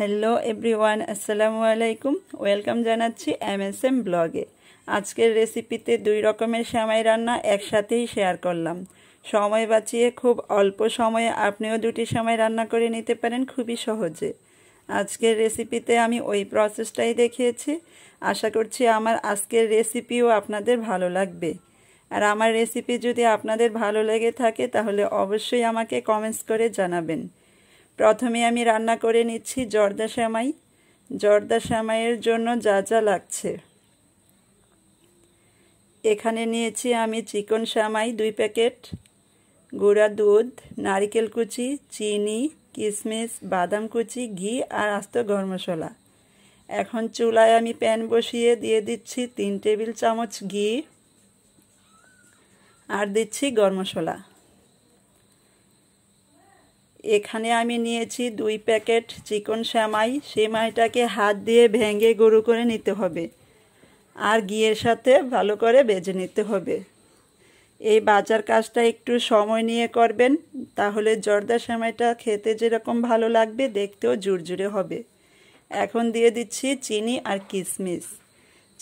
hello everyone আসসালামু আলাইকুম welcome জানাচ্ছি এম এস এম ব্লগে আজকের রেসিপিতে দুই রকমের সেমাই রান্না একসাথেই শেয়ার করলাম সময় বাঁচিয়ে খুব অল্প সময়ে আপনিও দুটি সময় রান্না করে নিতে পারেন খুবই সহজে আজকের রেসিপিতে আমি ওই প্রসেসটাই দেখিয়েছি আশা করছি আমার আজকের রেসিপিও আপনাদের ভালো লাগবে আর আমার রেসিপি যদি আপনাদের ভালো লেগে থাকে তাহলে অবশ্যই আমাকে কমেন্টস করে জানাবেন প্রথমে আমি রান্না করে নিচ্ছি জর্দা শ্যামাই জর্দা শ্যামাইয়ের জন্য যা যা লাগছে এখানে নিয়েছি আমি চিকন শ্যামাই দুই প্যাকেট গুঁড়া দুধ নারিকেল কুচি চিনি কিশমিশ বাদাম কুচি ঘি আর আস্ত গরম মশলা এখন চুলায় আমি প্যান বসিয়ে দিয়ে দিচ্ছি তিন টেবিল চামচ ঘি আর দিচ্ছি গরম মশলা এখানে আমি নিয়েছি দুই প্যাকেট চিকন সেমাই সেমাইটাকে হাত দিয়ে ভেঙে গুঁড়ো করে নিতে হবে আর ঘিয়ের সাথে ভালো করে বেজে নিতে হবে এই বাজার কাজটা একটু সময় নিয়ে করবেন তাহলে জর্দা সেমাইটা খেতে যেরকম ভালো লাগবে দেখতেও জোরে হবে এখন দিয়ে দিচ্ছি চিনি আর কিশমিশ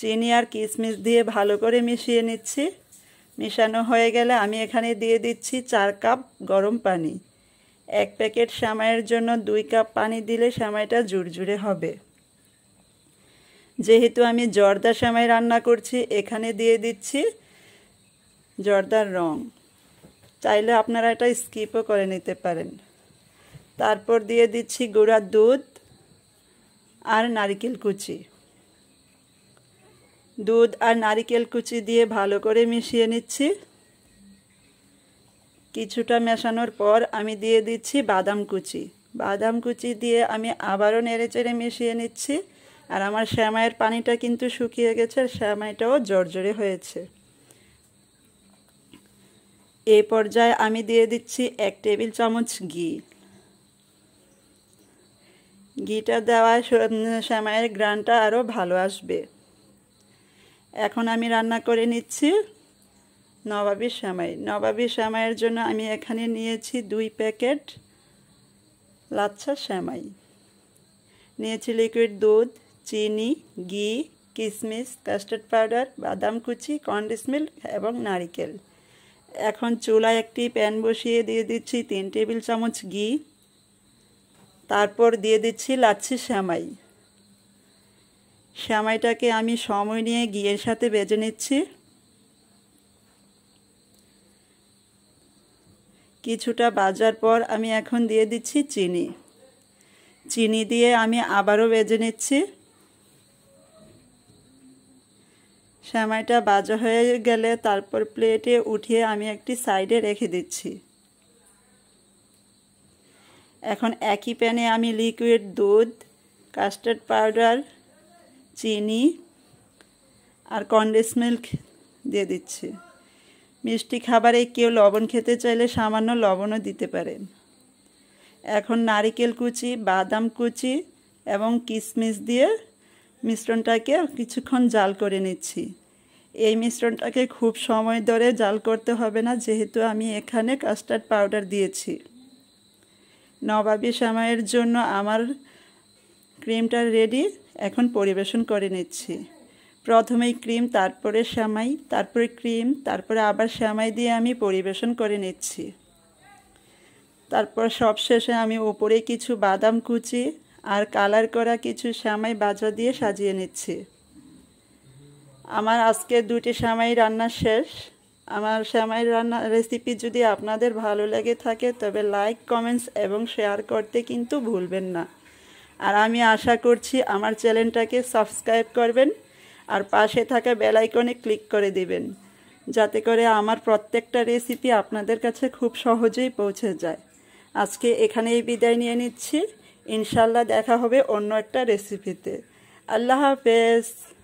চিনি আর কিশমিশ দিয়ে ভালো করে মিশিয়ে নিচ্ছি মিশানো হয়ে গেলে আমি এখানে দিয়ে দিচ্ছি চার কাপ গরম পানি এক প্যাকেট সামাইয়ের জন্য দুই কাপ পানি দিলে সামাইটা জুড়জুড়ে হবে যেহেতু আমি জর্দা সামাই রান্না করছি এখানে দিয়ে দিচ্ছি জর্দার রং চাইলে আপনারা এটা স্কিপও করে নিতে পারেন তারপর দিয়ে দিচ্ছি গুঁড়ার দুধ আর নারিকেল কুচি দুধ আর নারিকেল কুচি দিয়ে ভালো করে মিশিয়ে নিচ্ছি কিছুটা মেশানোর পর আমি দিয়ে দিচ্ছি বাদাম কুচি বাদাম কুচি দিয়ে আমি আবারও নেড়ে চেড়ে মিশিয়ে নিচ্ছি আর আমার শ্যামাইয়ের পানিটা কিন্তু শুকিয়ে গেছে আর শ্যামাইটাও জর্জরে হয়েছে এই পর্যায়ে আমি দিয়ে দিচ্ছি এক টেবিল চামচ ঘি ঘিটা দেওয়া শ্যামাইয়ের গ্রানটা আরও ভালো আসবে এখন আমি রান্না করে নিচ্ছি নবাবী সামাই নবাবি সামাইয়ের জন্য আমি এখানে নিয়েছি দুই প্যাকেট লাচ্ছা সামাই নিয়েছি লিকুইড দুধ চিনি ঘি কিশমিশ কাস্টার্ড পাউডার বাদাম কুচি কন্ডিস মিল্ক এবং নারিকেল এখন চুলায় একটি প্যান বসিয়ে দিয়ে দিচ্ছি তিন টেবিল চামচ ঘি তারপর দিয়ে দিচ্ছি লাচ্ছি শ্যামাই শ্যামাইটাকে আমি সময় নিয়ে ঘিয়ের সাথে বেজে নিচ্ছি কিছুটা বাজার পর আমি এখন দিয়ে দিচ্ছি চিনি চিনি দিয়ে আমি আবারও বেজে নিচ্ছি সেমাইটা বাজা হয়ে গেলে তারপর প্লেটে উঠিয়ে আমি একটি সাইডে রেখে দিচ্ছি এখন একই প্যানে আমি লিকুইড দুধ কাস্টার্ড পাউডার চিনি আর কন্ডেন্স মিল্ক দিয়ে দিচ্ছি মিষ্টি খাবারে কেউ লবণ খেতে চাইলে সামান্য লবণও দিতে পারেন এখন নারিকেল কুচি বাদাম কুচি এবং কিশমিশ দিয়ে মিশ্রণটাকে কিছুক্ষণ জাল করে নিচ্ছি এই মিশ্রণটাকে খুব সময় ধরে জাল করতে হবে না যেহেতু আমি এখানে কাস্টার্ড পাউডার দিয়েছি নবাবি সময়ের জন্য আমার ক্রিমটা রেডি এখন পরিবেশন করে নিচ্ছি প্রথমে ক্রিম তারপরে শ্যামাই তারপরে ক্রিম তারপরে আবার শ্যামাই দিয়ে আমি পরিবেশন করে নিচ্ছি তারপর সব শেষে আমি ওপরে কিছু বাদাম কুচি আর কালার করা কিছু শ্যামাই বাজা দিয়ে সাজিয়ে নিচ্ছি আমার আজকে দুটি শ্যামাই রান্না শেষ আমার শ্যামাই রান্না রেসিপি যদি আপনাদের ভালো লেগে থাকে তবে লাইক কমেন্টস এবং শেয়ার করতে কিন্তু ভুলবেন না আর আমি আশা করছি আমার চ্যানেলটাকে সাবস্ক্রাইব করবেন আর পাশে থাকা বেল আইকনে ক্লিক করে দিবেন যাতে করে আমার প্রত্যেকটা রেসিপি আপনাদের কাছে খুব সহজেই পৌঁছে যায় আজকে এখানেই বিদায় নিয়ে নিচ্ছি ইনশাল্লাহ দেখা হবে অন্য একটা রেসিপিতে আল্লাহ হাফেজ